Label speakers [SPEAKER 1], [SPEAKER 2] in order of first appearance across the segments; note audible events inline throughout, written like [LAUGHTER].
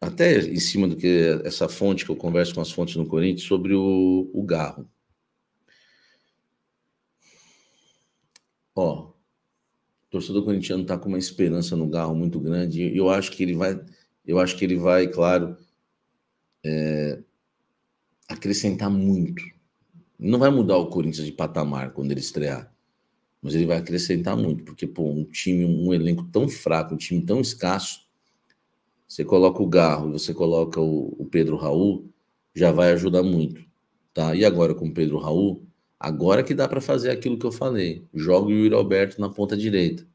[SPEAKER 1] até em cima do que essa fonte que eu converso com as fontes no Corinthians sobre o, o Garro. Ó, o torcedor corintiano está com uma esperança no Garro muito grande. E eu acho que ele vai, eu acho que ele vai, claro, é, acrescentar muito. Não vai mudar o Corinthians de patamar quando ele estrear, mas ele vai acrescentar muito, porque pô, um time, um elenco tão fraco, um time tão escasso você coloca o Garro, você coloca o, o Pedro Raul, já vai ajudar muito, tá? E agora com o Pedro Raul, agora que dá para fazer aquilo que eu falei. Joga o Yuri Alberto na ponta direita.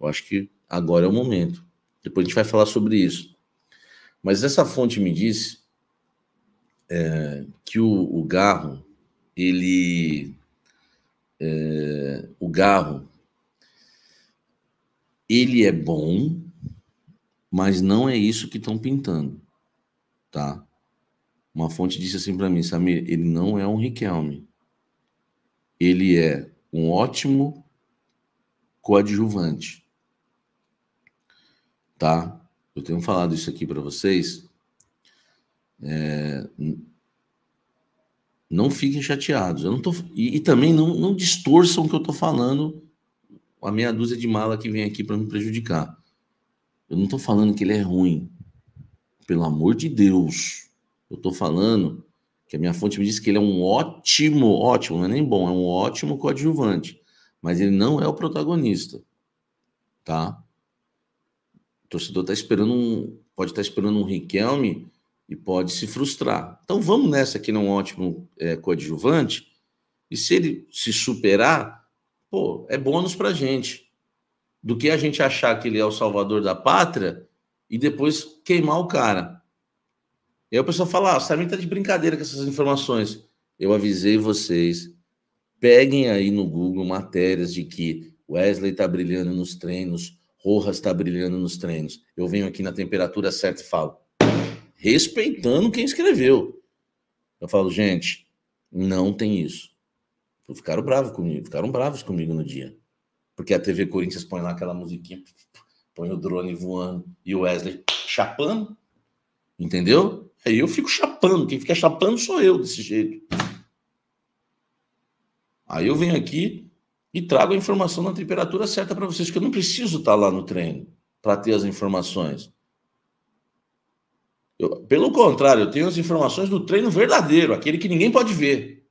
[SPEAKER 1] Eu acho que agora é o momento. Depois a gente vai falar sobre isso. Mas essa fonte me disse é, que o, o, Garro, ele. É, o Garro, ele é bom, mas não é isso que estão pintando, tá? Uma fonte disse assim para mim, Samir, ele não é um Riquelme. Ele é um ótimo coadjuvante. Tá? Eu tenho falado isso aqui para vocês. É... Não fiquem chateados. Eu não tô... e, e também não, não distorçam o que eu estou falando, a meia dúzia de mala que vem aqui para me prejudicar. Eu não estou falando que ele é ruim. Pelo amor de Deus. Eu estou falando que a minha fonte me diz que ele é um ótimo, ótimo, não é nem bom, é um ótimo coadjuvante. Mas ele não é o protagonista. Tá? O torcedor está esperando um. Pode estar tá esperando um Riquelme e pode se frustrar. Então vamos nessa que não é um ótimo é, coadjuvante. E se ele se superar, pô, é bônus pra gente do que a gente achar que ele é o salvador da pátria e depois queimar o cara. E aí o pessoal fala: ah, você tá de brincadeira com essas informações. Eu avisei vocês. Peguem aí no Google matérias de que Wesley tá brilhando nos treinos, Rojas tá brilhando nos treinos. Eu venho aqui na temperatura certa e falo, respeitando quem escreveu. Eu falo, gente, não tem isso. Ficaram bravos comigo, ficaram bravos comigo no dia porque a TV Corinthians põe lá aquela musiquinha, põe o drone voando e o Wesley chapando, entendeu? Aí eu fico chapando, quem fica chapando sou eu desse jeito. Aí eu venho aqui e trago a informação na temperatura certa para vocês, que eu não preciso estar tá lá no treino para ter as informações. Eu, pelo contrário, eu tenho as informações do treino verdadeiro, aquele que ninguém pode ver.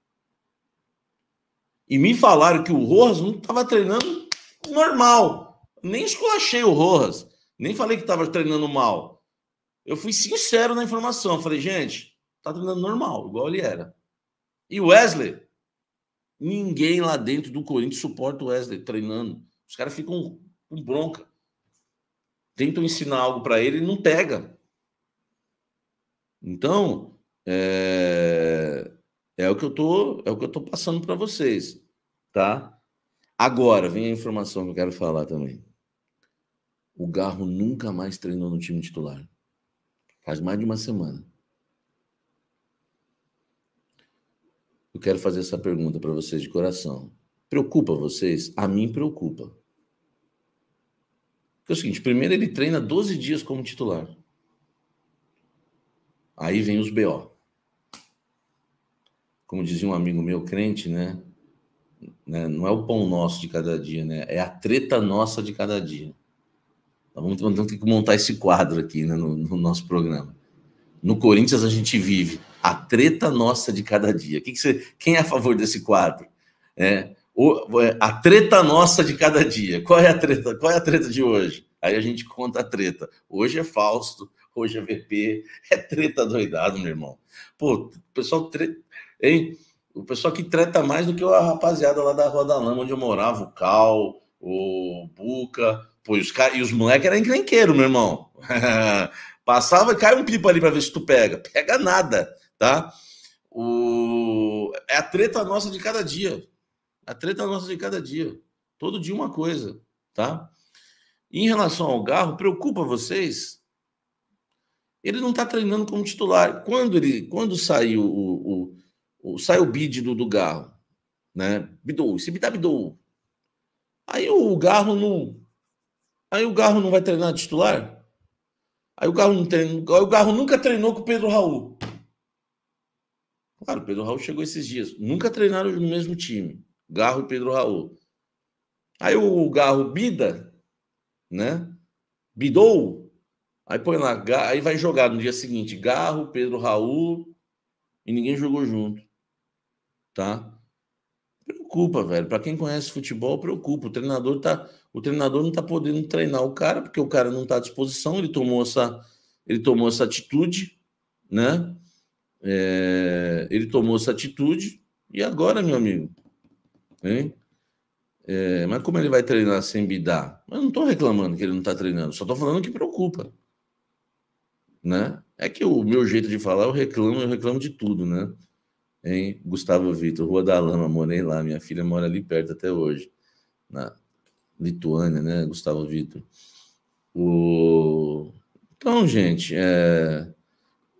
[SPEAKER 1] E me falaram que o Rojas não estava treinando normal. Nem esculachei o Rojas, nem falei que estava treinando mal. Eu fui sincero na informação. Falei, gente, tá treinando normal, igual ele era. E o Wesley? Ninguém lá dentro do Corinthians suporta o Wesley treinando. Os caras ficam com bronca. Tentam ensinar algo para ele e não pega. Então, é... é, o que eu tô, é o que eu tô passando para vocês, tá? Agora, vem a informação que eu quero falar também. O Garro nunca mais treinou no time titular. Faz mais de uma semana. Eu quero fazer essa pergunta para vocês de coração. Preocupa vocês? A mim preocupa. Porque é o seguinte: primeiro ele treina 12 dias como titular. Aí vem os BO. Como dizia um amigo meu crente, né? Né? Não é o pão nosso de cada dia, né? É a treta nossa de cada dia. Então, vamos, ter que montar esse quadro aqui né, no, no, nosso programa. No Corinthians a gente vive a treta nossa de cada dia. Que que você, quem é a favor desse quadro? É, o, é, a treta nossa de cada dia. Qual é a treta? Qual é a treta de hoje? Aí a gente conta a treta. Hoje é Fausto, hoje é VP, é treta doidado, meu irmão. Pô, pessoal, treta. hein? o pessoal que treta mais do que a rapaziada lá da Rua da Lama, onde eu morava, o Cal, o Buca. Pô, e os, car... e os moleques eram encrenqueiro, meu irmão. [LAUGHS] Passava e cai um pipa ali para ver se tu pega. Pega nada, tá? O... É a treta nossa de cada dia. A treta nossa de cada dia. Todo dia uma coisa, tá? Em relação ao Garro, preocupa vocês? Ele não está treinando como titular. Quando ele, quando saiu o, o sai o bid do, do Garro, né? Bidou, se bidar, bidou. Aí o Garro não. Aí o Garro não vai treinar titular? Aí o Garro não treina. o Garro nunca treinou com o Pedro Raul. Claro, o Pedro Raul chegou esses dias. Nunca treinaram no mesmo time. Garro e Pedro Raul. Aí o Garro bida, né? Bidou. Aí põe lá, aí vai jogar no dia seguinte, Garro, Pedro Raul, e ninguém jogou junto tá? Preocupa, velho. Para quem conhece futebol, preocupa. O treinador tá, o treinador não tá podendo treinar o cara porque o cara não tá à disposição. Ele tomou essa, ele tomou essa atitude, né? É, ele tomou essa atitude e agora, meu amigo, hein? É, mas como ele vai treinar sem bidar? Eu não estou reclamando que ele não está treinando, só estou falando que preocupa. Né? É que o meu jeito de falar, eu reclamo, eu reclamo de tudo, né? em Gustavo Vitor, Rua da Lama, morei lá, minha filha mora ali perto até hoje, na Lituânia, né, Gustavo Vitor. O... Então, gente, é...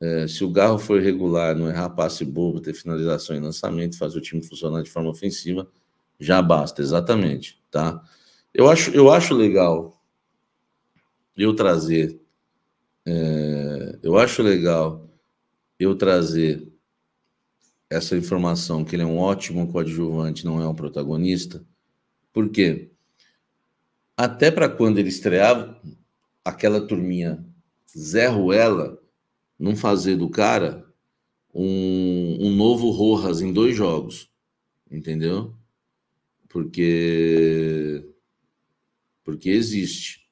[SPEAKER 1] É, se o Garro for regular, não errar passe bobo, ter finalização e lançamento, fazer o time funcionar de forma ofensiva, já basta, exatamente, tá? Eu acho, eu acho legal eu trazer, é... eu acho legal eu trazer essa informação que ele é um ótimo coadjuvante, não é um protagonista. Por quê? Até para quando ele estreava, aquela turminha Zé Ruela não fazer do cara um, um novo Rojas em dois jogos, entendeu? Porque porque existe.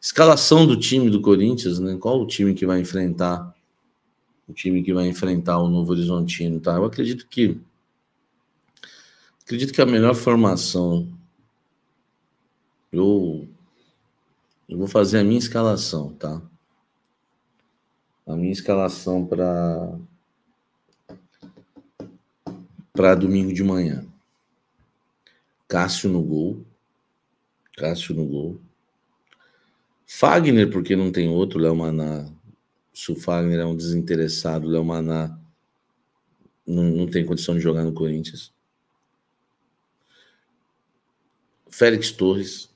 [SPEAKER 1] Escalação do time do Corinthians, né? Qual o time que vai enfrentar o time que vai enfrentar o Novo Horizontino, tá? Eu acredito que acredito que a melhor formação eu eu vou fazer a minha escalação, tá? A minha escalação para para domingo de manhã. Cássio no gol. Cássio no gol. Fagner, porque não tem outro, Léo Maná se o Fagner é um desinteressado, o Léo Maná não, não tem condição de jogar no Corinthians. Félix Torres,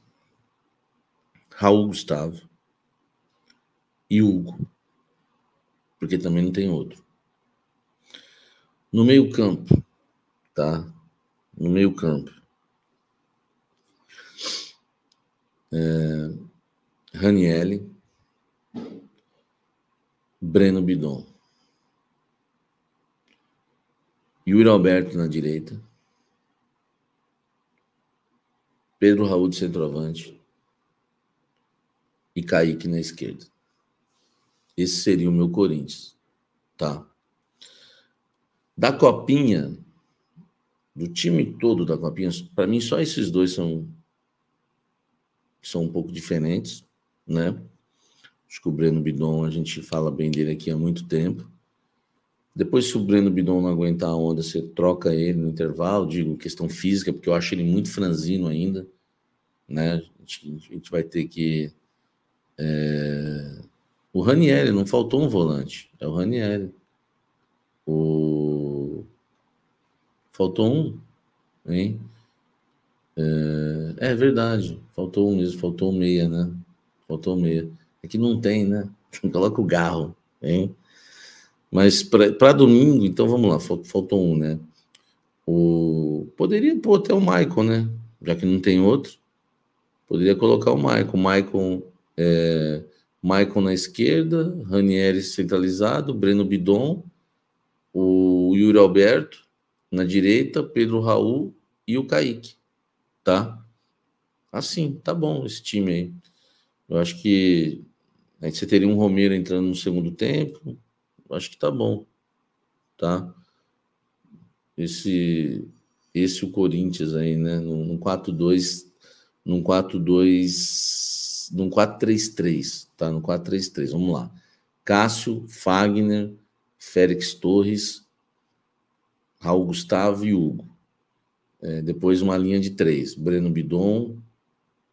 [SPEAKER 1] Raul Gustavo e Hugo, porque também não tem outro. No meio-campo, tá? No meio-campo. É, Ranielli, Breno Bidon. Yuri Alberto na direita. Pedro Raul de centroavante. E Kaique na esquerda. Esse seria o meu Corinthians, tá? Da Copinha, do time todo da Copinha, para mim só esses dois são são um pouco diferentes, né? Acho que o Breno Bidon, a gente fala bem dele aqui há muito tempo. Depois, se o Breno Bidon não aguentar a onda, você troca ele no intervalo, digo questão física, porque eu acho ele muito franzino ainda. Né? A, gente, a gente vai ter que. É... O Ranieri, não faltou um volante, é o Ranieri. O... Faltou um, hein? É... é verdade, faltou um mesmo, faltou um meia, né? Faltou um meia. Aqui é não tem, né? [LAUGHS] Coloca o garro, hein? Mas para domingo, então vamos lá, faltou um, né? O... Poderia pôr até o Michael, né? Já que não tem outro, poderia colocar o Michael. Michael, é... Michael na esquerda, Ranieri centralizado, Breno Bidon, o Yuri Alberto na direita, Pedro Raul e o Kaique, tá? Assim, tá bom esse time aí. Eu acho que Aí você teria um Romero entrando no segundo tempo. Acho que tá bom, tá? Esse esse o Corinthians aí, né? Num 4-2, num 4-2, num 4-3-3, tá? No 4-3-3. Vamos lá. Cássio, Fagner, Félix Torres, Raul Gustavo e Hugo. É, depois uma linha de três: Breno Bidon,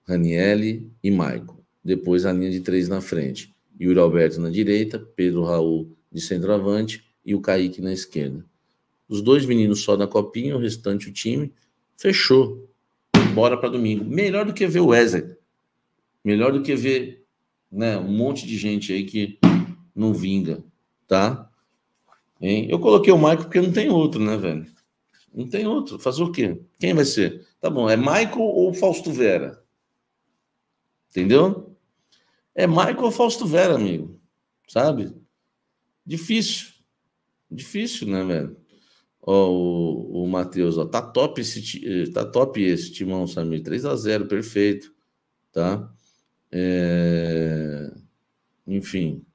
[SPEAKER 1] Ranielli e Maico depois a linha de três na frente. Yuri Alberto na direita, Pedro Raul de centroavante e o Kaique na esquerda. Os dois meninos só na copinha, o restante o time. Fechou. Bora para domingo. Melhor do que ver o Wesley. Melhor do que ver né, um monte de gente aí que não vinga, tá? Hein? Eu coloquei o Michael porque não tem outro, né, velho? Não tem outro. Fazer o quê? Quem vai ser? Tá bom, é Michael ou Fausto Vera? Entendeu? É Michael Fausto Vera, amigo. Sabe? Difícil. Difícil, né, velho? Ó, o, o Matheus, ó, tá top esse, eh, tá top esse Timão Samir, 3 a 0, perfeito, tá? É... Enfim.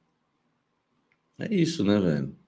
[SPEAKER 1] É isso, né, velho?